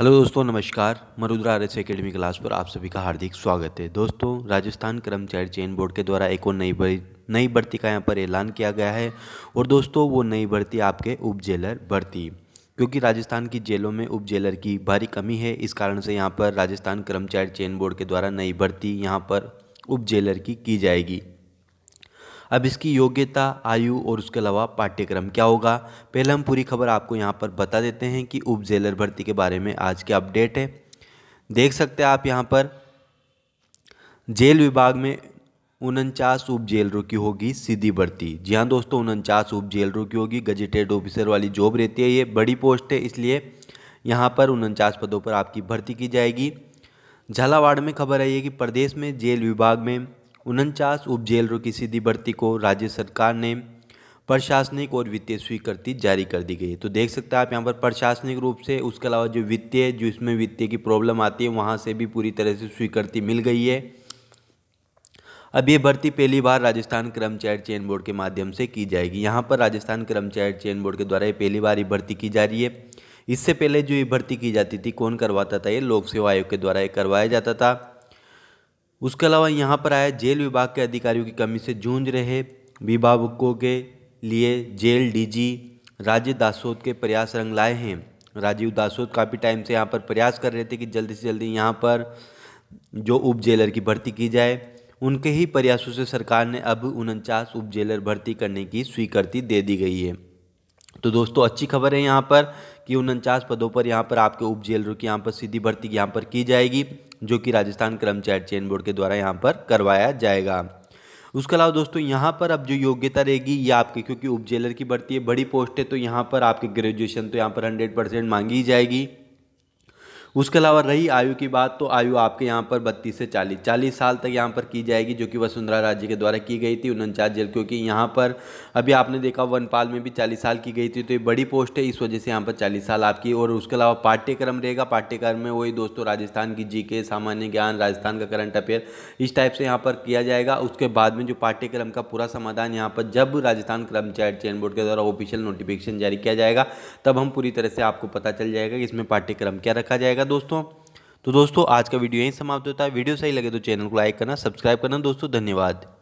hello दोस्तों नमस्कार मरुद्रा आर एस अकेडमी क्लास पर आप सभी का हार्दिक स्वागत है दोस्तों राजस्थान कर्मचारी चयन बोर्ड के द्वारा एक और नई नई भर्ती का यहाँ पर ऐलान किया गया है और दोस्तों वो नई भर्ती आपके उप जेलर भर्ती क्योंकि राजस्थान की जेलों में उप जेलर की भारी कमी है इस कारण से यहाँ पर राजस्थान कर्मचारी चयन बोर्ड के द्वारा नई भर्ती यहाँ पर उप जेलर की की जाएगी अब इसकी योग्यता आयु और उसके अलावा पाठ्यक्रम क्या होगा पहले हम पूरी खबर आपको यहाँ पर बता देते हैं कि उप जेलर भर्ती के बारे में आज की अपडेट है देख सकते हैं आप यहाँ पर जेल विभाग में उनचास उप जेलरों की होगी सीधी भर्ती जी हाँ दोस्तों उनचास उप जेलरों की होगी गजेटेड ऑफिसर वाली जॉब रहती है ये बड़ी पोस्ट है इसलिए यहाँ पर उनचास पदों पर आपकी भर्ती की जाएगी झालावाड़ में खबर आई है कि प्रदेश में जेल विभाग में उनचास उप जेलरों की सीधी भर्ती को राज्य सरकार ने प्रशासनिक और वित्तीय स्वीकृति जारी कर दी गई है तो देख सकते हैं आप यहाँ पर प्रशासनिक रूप से उसके अलावा जो वित्तीय जो इसमें वित्तीय की प्रॉब्लम आती है वहाँ से भी पूरी तरह से स्वीकृति मिल गई है अब ये भर्ती पहली बार राजस्थान कर्मचारी चयन बोर्ड के माध्यम से की जाएगी यहाँ पर राजस्थान कर्मचारी चयन बोर्ड के द्वारा ये पहली बार ये भर्ती की जा रही है इससे पहले जो ये भर्ती की जाती थी कौन करवाता था ये लोक सेवा आयोग के द्वारा ये करवाया जाता था उसके अलावा यहाँ पर आए जेल विभाग के अधिकारियों की कमी से जूझ रहे अभिभावकों के लिए जेल डीजी राजीव दासोद के प्रयास रंग लाए हैं राजीव दासोद काफ़ी टाइम से यहाँ पर प्रयास कर रहे थे कि जल्दी से जल्दी यहाँ पर जो उप जेलर की भर्ती की जाए उनके ही प्रयासों से सरकार ने अब उनचास उप जेलर भर्ती करने की स्वीकृति दे दी गई है तो दोस्तों अच्छी खबर है यहाँ पर कि उनचास पदों पर यहाँ पर आपके उप जेलरों की यहाँ पर सीधी भर्ती यहाँ पर की जाएगी जो कि राजस्थान कर्मचारी चयन बोर्ड के द्वारा यहाँ पर करवाया जाएगा उसके अलावा दोस्तों यहाँ पर अब जो योग्यता रहेगी ये आपकी क्योंकि उप जेलर की भर्ती है बड़ी पोस्ट है तो यहाँ पर आपकी ग्रेजुएशन तो यहाँ पर हंड्रेड परसेंट मांगी जाएगी उसके अलावा रही आयु की बात तो आयु आपके यहाँ पर बत्तीस से चालीस चालीस साल तक यहाँ पर की जाएगी जो कि वसुंधरा राज्य के द्वारा की गई थी उनचास जेल क्योंकि यहाँ पर अभी आपने देखा वनपाल में भी चालीस साल की गई थी तो ये बड़ी पोस्ट है इस वजह से यहाँ पर चालीस साल आपकी और उसके अलावा पाठ्यक्रम रहेगा पाठ्यक्रम में वही दोस्तों राजस्थान की जी के सामान्य ज्ञान राजस्थान का करंट अफेयर इस टाइप से यहाँ पर किया जाएगा उसके बाद में जो पाठ्यक्रम का पूरा समाधान यहाँ पर जब राजस्थान कर्मचारी चयन बोर्ड के द्वारा ऑफिशियल नोटिफिकेशन जारी किया जाएगा तब हम पूरी तरह से आपको पता चल जाएगा कि इसमें पाठ्यक्रम क्या रखा जाएगा जाएगा दोस्तों तो दोस्तों आज का वीडियो यहीं समाप्त होता है वीडियो सही लगे तो चैनल को लाइक करना सब्सक्राइब करना दोस्तों धन्यवाद